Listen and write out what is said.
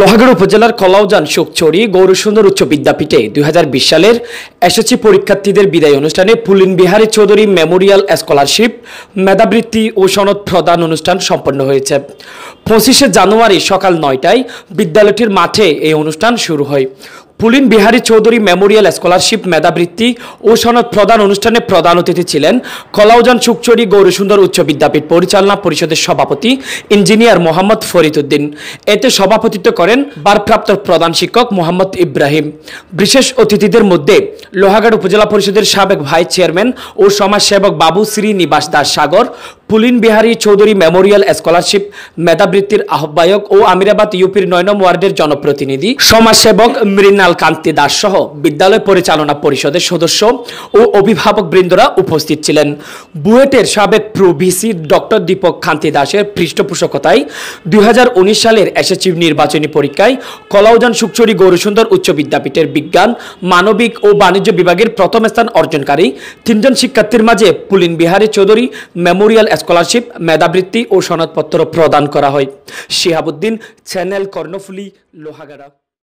লোহাগড় উপজেলার কলাউজান শোকচড়ি গৌরসুন্দর উচ্চ বিদ্যাপীঠে দুই সালের এসএসসি পরীক্ষার্থীদের বিদায় অনুষ্ঠানে পুলিন বিহারী চৌধুরী মেমোরিয়াল স্কলারশিপ মেধাবৃত্তি ও সনদ প্রদান অনুষ্ঠান সম্পন্ন হয়েছে পঁচিশে জানুয়ারি সকাল নয়টায় বিদ্যালয়টির মাঠে এই অনুষ্ঠান শুরু হয় পুলিন বিহারী চৌধুরী মেমোরিয়াল স্কলারশিপ মেধাবৃত্তি ও সনদ প্রদান অনুষ্ঠানে প্রধান অতিথি ছিলেন কলাউজান সুকচুরি গৌরসুন্দর উচ্চ বিদ্যাপীঠ পরিচালনা পরিষদের সভাপতি ইঞ্জিনিয়ার মোহাম্মদ ফরিদুদ্দিন এতে সভাপতিত্ব করেন বারপ্রাপ্ত প্রধান শিক্ষক মোহাম্মদ ইব্রাহিম বিশেষ অতিথিদের মধ্যে লোহাগাড় উপজেলা পরিষদের সাবেক ভাইস চেয়ারম্যান ও সমাজসেবক বাবু শ্রীনিবাস দাস সাগর পুলিন বিহারী চৌধুরী মেমোরিয়াল স্কলারশিপ মেধাবৃত্তির আহ্বায়ক ও আমিরাবাদ ইউপির নয় নম ওয়ার্ডের জনপ্রতিনিধি সমাজসেবক মৃণা মৃণাল কান্তি দাস সহ বিদ্যালয় পরিচালনা পরিষদের সদস্য ও অভিভাবক বৃন্দরা উপস্থিত ছিলেন বুয়েটের সাবেক প্রভিসি ডক্টর দীপক কান্তি দাসের পৃষ্ঠপোষকতায় দুই সালের এসএসসি নির্বাচনী পরীক্ষায় কলাউজান সুকচুরি গৌরসুন্দর উচ্চ বিদ্যাপীঠের বিজ্ঞান মানবিক ও বাণিজ্য বিভাগের প্রথম স্থান অর্জনকারী তিনজন শিক্ষার্থীর মাঝে পুলিন বিহারী চৌধুরী মেমোরিয়াল স্কলারশিপ মেধাবৃত্তি ও সনদপত্র প্রদান করা হয় শিহাবুদ্দিন চ্যানেল কর্ণফুলি লোহাগাড়া